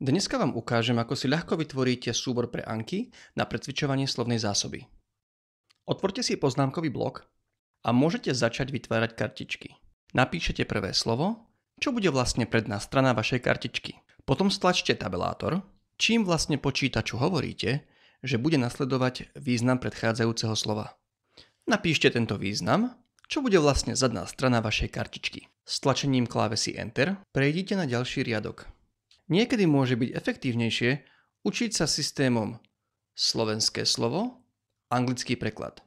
Dneska vám ukážem, ako si ľahko vytvoríte súbor pre Anky na predsvičovanie slovnej zásoby. Otvorte si poznámkový blok a môžete začať vytvárať kartičky. Napíšete prvé slovo, čo bude vlastne predná strana vašej kartičky. Potom stlačte tabelátor, čím vlastne počítaču hovoríte, že bude nasledovať význam predchádzajúceho slova. Napíšte tento význam, čo bude vlastne zadná strana vašej kartičky. S tlačením klávesy Enter prejdite na ďalší riadok. Niekedy môže byť efektívnejšie učiť sa systémom slovenské slovo, anglický preklad.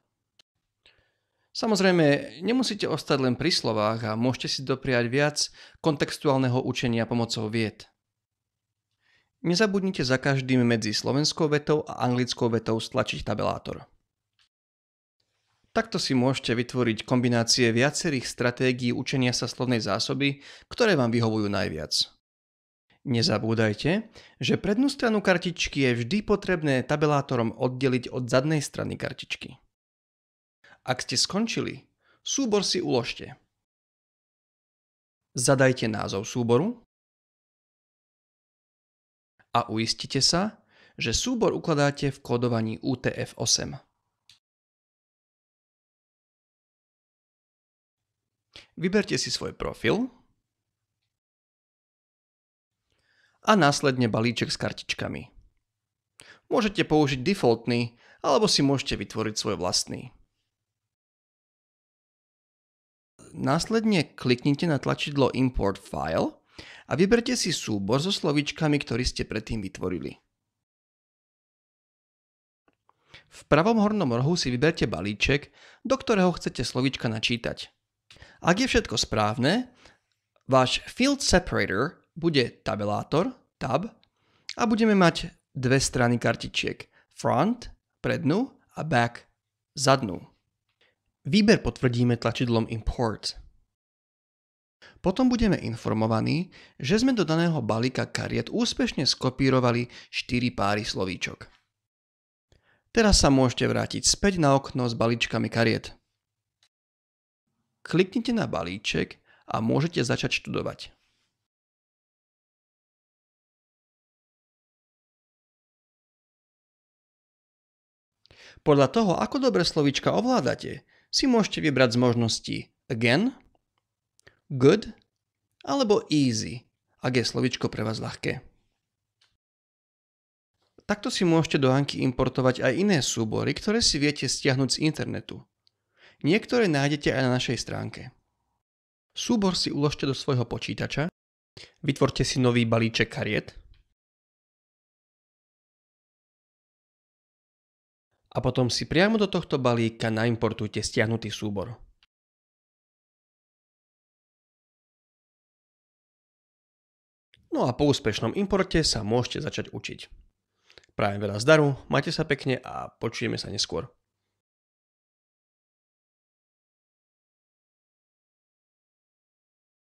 Samozrejme, nemusíte ostať len pri slovách a môžete si dopriať viac kontextuálneho učenia pomocou vied. Nezabudnite za každým medzi slovenskou vetou a anglickou vetou stlačiť tabelátor. Takto si môžete vytvoriť kombinácie viacerých stratégií učenia sa slovnej zásoby, ktoré vám vyhovujú najviac. Nezabúdajte, že prednú stranu kartičky je vždy potrebné tabelátorom oddeliť od zadnej strany kartičky. Ak ste skončili, súbor si uložte. Zadajte názov súboru a uistite sa, že súbor ukladáte v kódovaní UTF-8. Vyberte si svoj profil a následne balíček s kartičkami. Môžete použiť defaultný, alebo si môžete vytvoriť svoj vlastný. Následne kliknite na tlačidlo Import File a vyberte si súbor so slovíčkami, ktorý ste predtým vytvorili. V pravom hornom rohu si vyberte balíček, do ktorého chcete slovíčka načítať. Ak je všetko správne, váš Field Separator bude tabelátor, tab, a budeme mať dve strany kartičiek. Front, prednú a back, zadnú. Výber potvrdíme tlačidlom Import. Potom budeme informovaní, že sme do daného balíka kariet úspešne skopírovali 4 páry slovíčok. Teraz sa môžete vrátiť späť na okno s balíčkami kariet. Kliknite na balíček a môžete začať študovať. Podľa toho, ako dobre slovíčka ovládate, si môžete vybrať z možností again, good alebo easy, ak je slovíčko pre vás ľahké. Takto si môžete do Anky importovať aj iné súbory, ktoré si viete stiahnuť z internetu. Niektoré nájdete aj na našej stránke. Súbor si uložte do svojho počítača, vytvorte si nový balíček kariet a potom si priamo do tohto balíka naimportujte stiahnutý súbor. No a po úspešnom importe sa môžete začať učiť. Prajem veľa zdaru, majte sa pekne a počujeme sa neskôr.